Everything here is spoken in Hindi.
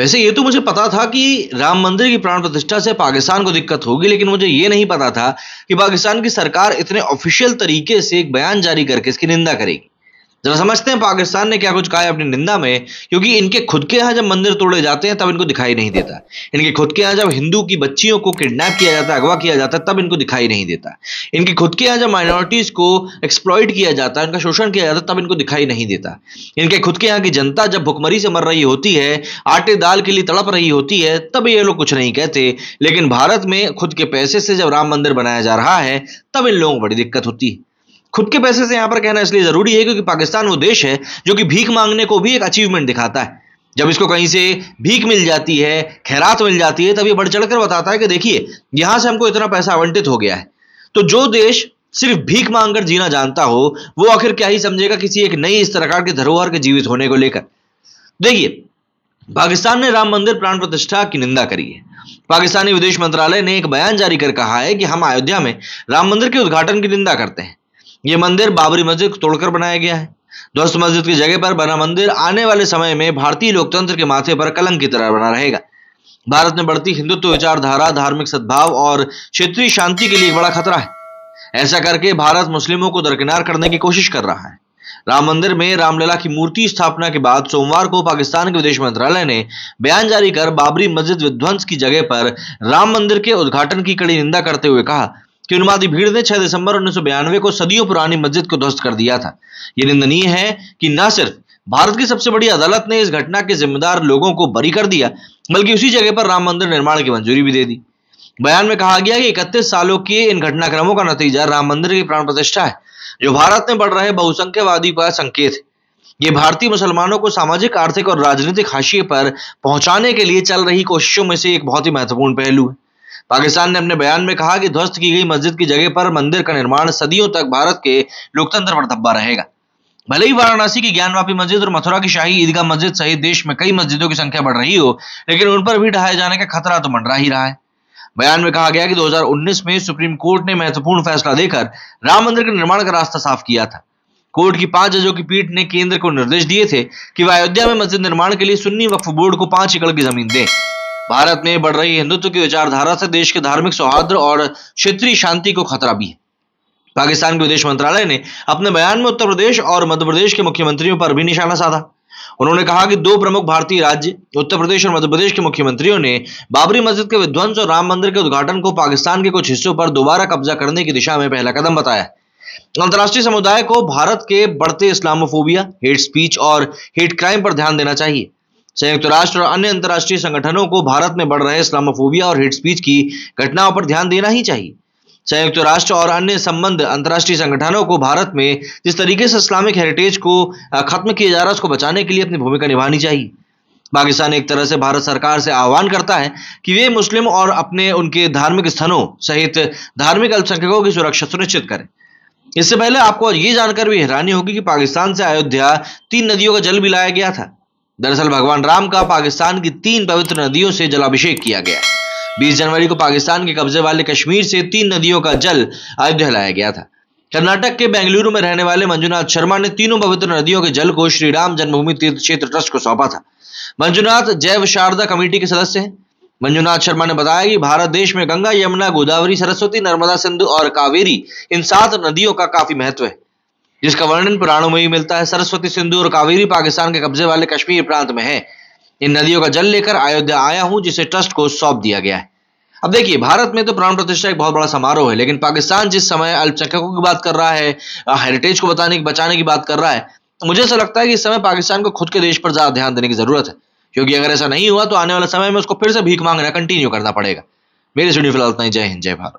वैसे ये तो मुझे पता था कि राम मंदिर की प्राण प्रतिष्ठा से पाकिस्तान को दिक्कत होगी लेकिन मुझे ये नहीं पता था कि पाकिस्तान की सरकार इतने ऑफिशियल तरीके से एक बयान जारी करके इसकी निंदा करेगी जरा समझते हैं पाकिस्तान ने क्या कुछ कहा है अपनी निंदा में क्योंकि इनके खुद के यहाँ जब मंदिर तोड़े जाते हैं तब इनको दिखाई नहीं देता इनके खुद के यहाँ जब हिंदू की बच्चियों को किडनैप किया जाता है अगवा किया जाता है तब इनको दिखाई नहीं देता इनके खुद के यहाँ जब माइनॉरिटीज को एक्सप्लॉइट किया जाता है इनका शोषण किया जाता है तब इनको दिखाई नहीं देता इनके खुद के यहाँ की जनता जब भुखमरी से मर रही होती है आटे दाल के लिए तड़प रही होती है तब ये लोग कुछ नहीं कहते लेकिन भारत में खुद के पैसे से जब राम मंदिर बनाया जा रहा है तब इन लोगों को बड़ी दिक्कत होती है खुद के पैसे से यहां पर कहना इसलिए जरूरी है क्योंकि पाकिस्तान वो देश है जो कि भीख मांगने को भी एक अचीवमेंट दिखाता है जब इसको कहीं से भीख मिल जाती है खैरात मिल जाती है तब ये बढ़ चढ़कर बताता है कि देखिए यहां से हमको इतना पैसा आवंटित हो गया है तो जो देश सिर्फ भीख मांगकर जीना जानता हो वो आखिर क्या ही समझेगा किसी एक नई इस प्रकार के धरोहर के जीवित होने को लेकर देखिए पाकिस्तान ने राम मंदिर प्राण प्रतिष्ठा की निंदा करी है पाकिस्तानी विदेश मंत्रालय ने एक बयान जारी कर कहा है कि हम अयोध्या में राम मंदिर के उद्घाटन की निंदा करते हैं ये मंदिर बाबरी मस्जिद को तोड़कर बनाया गया है ध्वस्त मस्जिद की जगह पर बना मंदिर आने वाले समय में भारतीय लोकतंत्र के माथे पर कलंक की तरह बना रहेगा भारत में बढ़ती हिंदुत्व विचारधारा धार्मिक सद्भाव और क्षेत्रीय शांति के लिए बड़ा खतरा है ऐसा करके भारत मुस्लिमों को दरकिनार करने की कोशिश कर रहा है राम मंदिर में रामलला की मूर्ति स्थापना के बाद सोमवार को पाकिस्तान के विदेश मंत्रालय ने बयान जारी कर बाबरी मस्जिद विध्वंस की जगह पर राम मंदिर के उद्घाटन की कड़ी निंदा करते हुए कहा कि उन्मादी भीड़ ने 6 दिसंबर उन्नीस को सदियों पुरानी मस्जिद को ध्वस्त कर दिया था यह निंदनीय है कि न सिर्फ भारत की सबसे बड़ी अदालत ने इस घटना के जिम्मेदार लोगों को बरी कर दिया बल्कि उसी जगह पर राम मंदिर निर्माण की मंजूरी भी दे दी बयान में कहा गया कि इकतीस सालों के इन घटनाक्रमों का नतीजा राम मंदिर की प्राण प्रतिष्ठा है जो भारत में बढ़ रहे बहुसंख्यवादी का संकेत है ये भारतीय मुसलमानों को सामाजिक आर्थिक और राजनीतिक हाशिए पर पहुंचाने के लिए चल रही कोशिशों में से एक बहुत ही महत्वपूर्ण पहलू है पाकिस्तान ने अपने बयान में कहा कि ध्वस्त की गई मस्जिद की जगह पर मंदिर का निर्माण सदियों तक भारत के लोकतंत्र पर धब्बा रहेगा भले ही वाराणसी की ज्ञानवापी मस्जिद और मथुरा की शाही ईदगाह मस्जिद सहित देश में कई मस्जिदों की संख्या बढ़ रही हो लेकिन उन पर भी ढहाए जाने का खतरा तो मंडरा ही रहा है बयान में कहा गया कि 2019 में सुप्रीम कोर्ट ने महत्वपूर्ण फैसला देकर राम मंदिर के निर्माण का रास्ता साफ किया था कोर्ट की पांच जजों की पीठ ने केंद्र को निर्देश दिए थे कि वह अयोध्या में मस्जिद निर्माण के लिए सुन्नी वक्फ बोर्ड को पांच एकड़ की जमीन दे भारत में बढ़ रही हिंदुत्व की विचारधारा से देश के धार्मिक सौहार्द और क्षेत्रीय शांति को खतरा भी है पाकिस्तान के विदेश मंत्रालय ने अपने बयान में उत्तर प्रदेश और मध्य प्रदेश के मुख्यमंत्रियों पर भी निशाना साधा उन्होंने कहा कि दो प्रमुख भारतीय राज्य उत्तर प्रदेश और मध्य प्रदेश के मुख्यमंत्रियों ने बाबरी मस्जिद के विध्वंस और राम मंदिर के उद्घाटन को पाकिस्तान के कुछ हिस्सों पर दोबारा कब्जा करने की दिशा में पहला कदम बताया अंतर्राष्ट्रीय समुदाय को भारत के बढ़ते इस्लामोफोबिया हेट स्पीच और हेट क्राइम पर ध्यान देना चाहिए संयुक्त राष्ट्र और अन्य अंतर्राष्ट्रीय संगठनों को भारत में बढ़ रहे इस्लामोफोबिया और हिट स्पीच की घटनाओं पर ध्यान देना ही चाहिए संयुक्त राष्ट्र और अन्य संबंध अंतर्राष्ट्रीय संगठनों को भारत में जिस तरीके से इस्लामिक हेरिटेज को खत्म किया जा रहा है उसको बचाने के लिए अपनी भूमिका निभानी चाहिए पाकिस्तान एक तरह से भारत सरकार से आह्वान करता है कि वे मुस्लिम और अपने उनके धार्मिक स्थलों सहित धार्मिक अल्पसंख्यकों की सुरक्षा सुनिश्चित करें इससे पहले आपको ये जानकर भी हैरानी होगी कि पाकिस्तान से अयोध्या तीन नदियों का जल भी लाया गया था दरअसल भगवान राम का पाकिस्तान की तीन पवित्र नदियों से जलाभिषेक किया गया 20 जनवरी को पाकिस्तान के कब्जे वाले कश्मीर से तीन नदियों का जल अयोध्या लाया गया था कर्नाटक के बेंगलुरु में रहने वाले मंजुनाथ शर्मा ने तीनों पवित्र नदियों के जल को श्री राम जन्मभूमि तीर्थ क्षेत्र ट्रस्ट को सौंपा था मंजुनाथ जैव शारदा कमेटी के सदस्य हैं मंजुनाथ शर्मा ने बताया कि भारत देश में गंगा यमुना गोदावरी सरस्वती नर्मदा सिंधु और कावेरी इन सात नदियों का काफी महत्व है जिसका वर्णन पुराणों में ही मिलता है सरस्वती सिंधु और कावेरी पाकिस्तान के कब्जे वाले कश्मीर प्रांत में है इन नदियों का जल लेकर अयोध्या आया हूं जिसे ट्रस्ट को सौंप दिया गया है अब देखिए भारत में तो प्राण प्रतिष्ठा एक बहुत बड़ा समारोह है लेकिन पाकिस्तान जिस समय अल्पसंख्यकों की बात कर रहा है हेरिटेज को बताने की बचाने की बात कर रहा है तो मुझे ऐसा लगता है कि इस समय पाकिस्तान को खुद के देश पर ज्यादा ध्यान देने की जरूरत है क्योंकि अगर ऐसा नहीं हुआ तो आने वाले समय में उसको फिर से भीख मांगना कंटिन्यू करना पड़ेगा मेरी वीडियो फिलहाल इतना ही जय हिंद जय भारत